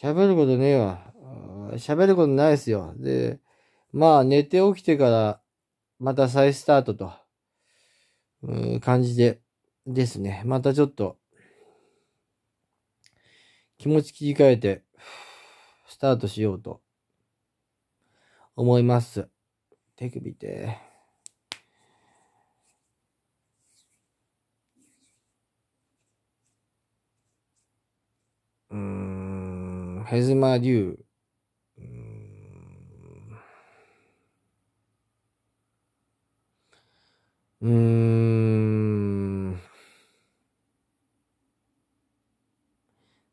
喋ることねえわ。喋ることないですよ。で、まあ寝て起きてからまた再スタートと、うん、感じでですね。またちょっと気持ち切り替えてスタートしようと思います。手首で。うん。ヘズマ・リュウ、うん、うーん、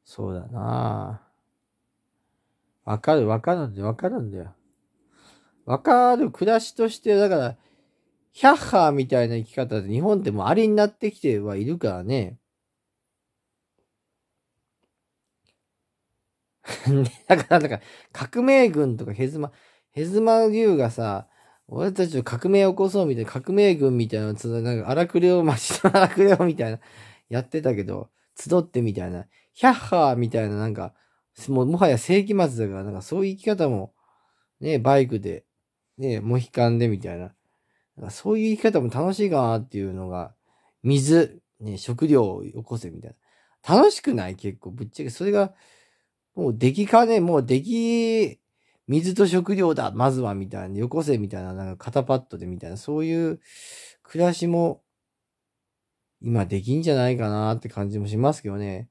そうだなわかる、わかるんよ、わかるんだよ。わかる暮らしとして、だから、ヒャッハーみたいな生き方で日本ってもうありになってきてはいるからね。だから、なんか、革命軍とかヘズマ、ヘズマ竜がさ、俺たちを革命を起こそうみたいな、革命軍みたいなつ、なんか荒くれを、町の荒くれをみたいな、やってたけど、集ってみたいな、ヒャッハーみたいな、なんか、もうもはや世紀末だから、なんかそういう生き方も、ね、バイクで、ね、モヒカンでみたいな、なんかそういう生き方も楽しいかなっていうのが、水、ね、食料を起こせみたいな。楽しくない結構、ぶっちゃけ。それが、もう出来かね、もう出来、水と食料だ、まずは、みたいな、よこせ、みたいな、なんか肩パッドで、みたいな、そういう暮らしも、今できんじゃないかなって感じもしますけどね。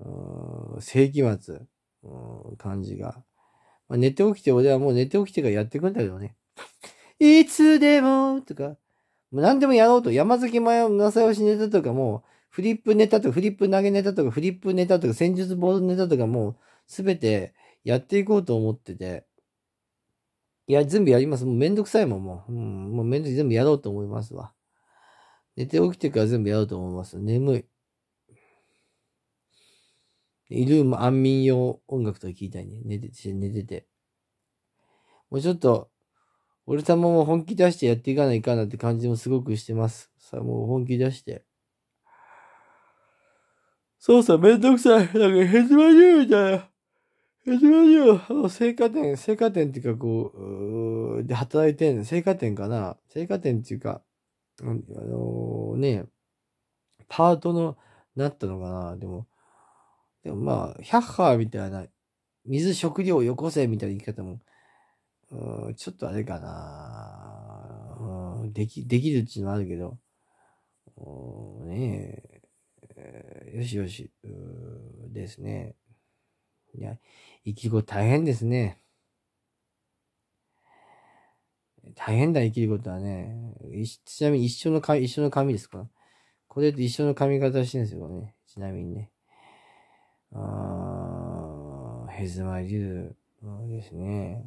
うん、世紀末、うん、感じが。まあ、寝て起きて、俺はもう寝て起きてからやってくんだけどね。いつでも、とか、もう何でもやろうと、山崎前をなさよしネタとかもフリップネタとか、フリップ投げネタとか、フリップネタとか、戦術ボードネタとかもうすべてやっていこうと思ってて。いや、全部やります。もうめんどくさいもん、もう。うん、もうめんどくさい。全部やろうと思いますわ。寝て起きてから全部やろうと思います。眠い。いる安眠用音楽とか聞いたいね。寝てて、寝てて。もうちょっと、俺様も本気出してやっていかないかなって感じもすごくしてます。さあもう本気出して。操作めんどくさい。なんかヘズましュうみたいな。ヘズましュう。あの、青果店、青果店っていうかこう、うで働いてん、青果店かな。青果店っていうか、あのー、ね、パートの、なったのかな。でも、でもまあ、百ハーみたいな、水食料よこせみたいな言い方も、うん、ちょっとあれかな。うん、でき、できるっていうのはあるけど、ねえ、えー、よしよし、ですね。いや、生きりこ大変ですね。大変だ、生きることはね。ちなみに一緒の髪、一緒の髪ですかこれと一緒の髪型してるんですよね。ちなみにね。あー、ヘズマリュですね。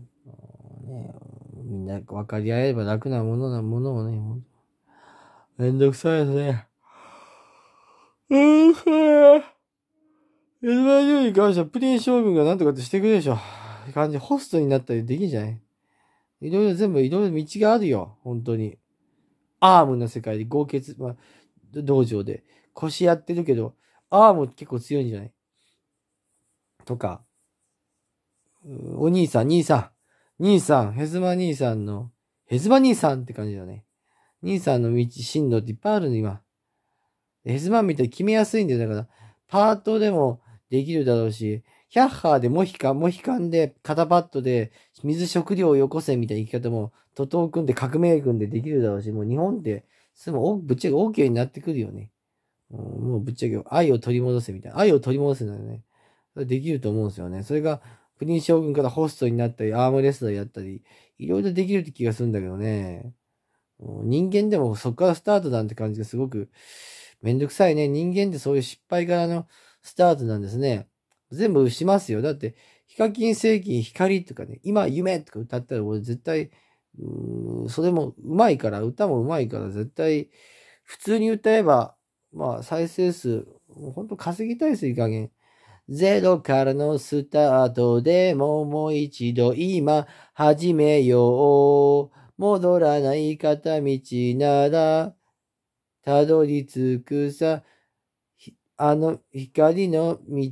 ねみんな分かり合えれば楽なものなものをね、めんどくさいですね。うふぅ。江戸川流に関してはプリン将軍が何とかってしてくれるでしょ。感じ、ホストになったりできんじゃないいろいろ全部いろいろ道があるよ。本当に。アームな世界で豪傑、まあ、道場で。腰やってるけど、アーム結構強いんじゃないとか。お兄さん、兄さん。兄さん、ヘズマ兄さんの、ヘズマ兄さんって感じだね。兄さんの道、進路っていっぱいあるの、今。ヘスマンみたいに決めやすいんだよ。だから、パートでもできるだろうし、キャッハーでモヒカン、モヒカンで肩パッドで水食料をよこせみたいな生き方も、徒党組んで革命軍でできるだろうし、もう日本で、すもぶっちゃけ OK になってくるよね。もうぶっちゃけ愛を取り戻せみたいな。愛を取り戻せなんだね。それできると思うんですよね。それが、リン将軍からホストになったり、アームレスラーやったり、いろいろできるって気がするんだけどね。人間でもそこからスタートなんて感じがすごくめんどくさいね。人間ってそういう失敗からのスタートなんですね。全部しますよ。だって、ヒカキン世紀光とかね、今夢とか歌ったら俺絶対、うーん、それもうまいから、歌もうまいから絶対、普通に歌えば、まあ再生数、ほんと稼ぎたいですよ、いい加減。ゼロからのスタートでももう一度今始めよう。戻らない片道なら、たどり着くさ、あの光の道、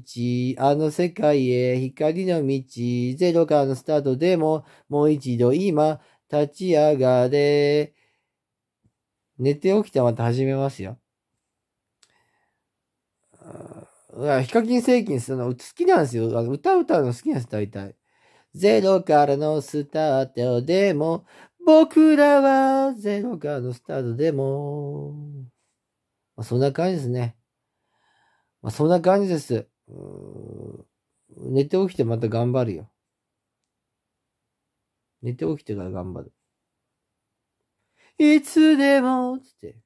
あの世界へ光の道、ゼロからのスタートでも、もう一度今、立ち上がれ。寝て起きたらまた始めますよ。ヒカキン製品、その、好きなんですよ。歌歌うの好きなんです、大体。ゼロからのスタートでも、僕らはゼロからのスタートでも、まあ、そんな感じですね。まあ、そんな感じです。寝て起きてまた頑張るよ。寝て起きてから頑張る。いつでも、つって。